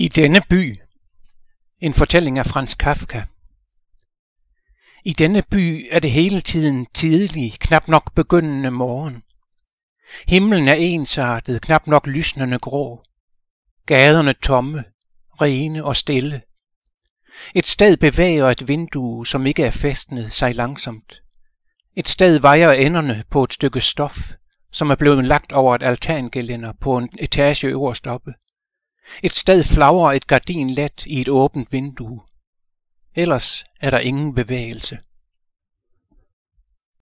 I denne by. En fortælling af Franz Kafka. I denne by er det hele tiden tidlig, knap nok begyndende morgen. Himlen er ensartet, knap nok lysnende grå. Gaderne tomme, rene og stille. Et sted bevæger et vindue, som ikke er festnet, sig langsomt. Et sted vejer enderne på et stykke stof, som er blevet lagt over et altangelænder på en etage øverst oppe. Et sted flagrer et gardin let i et åbent vindue. Ellers er der ingen bevægelse.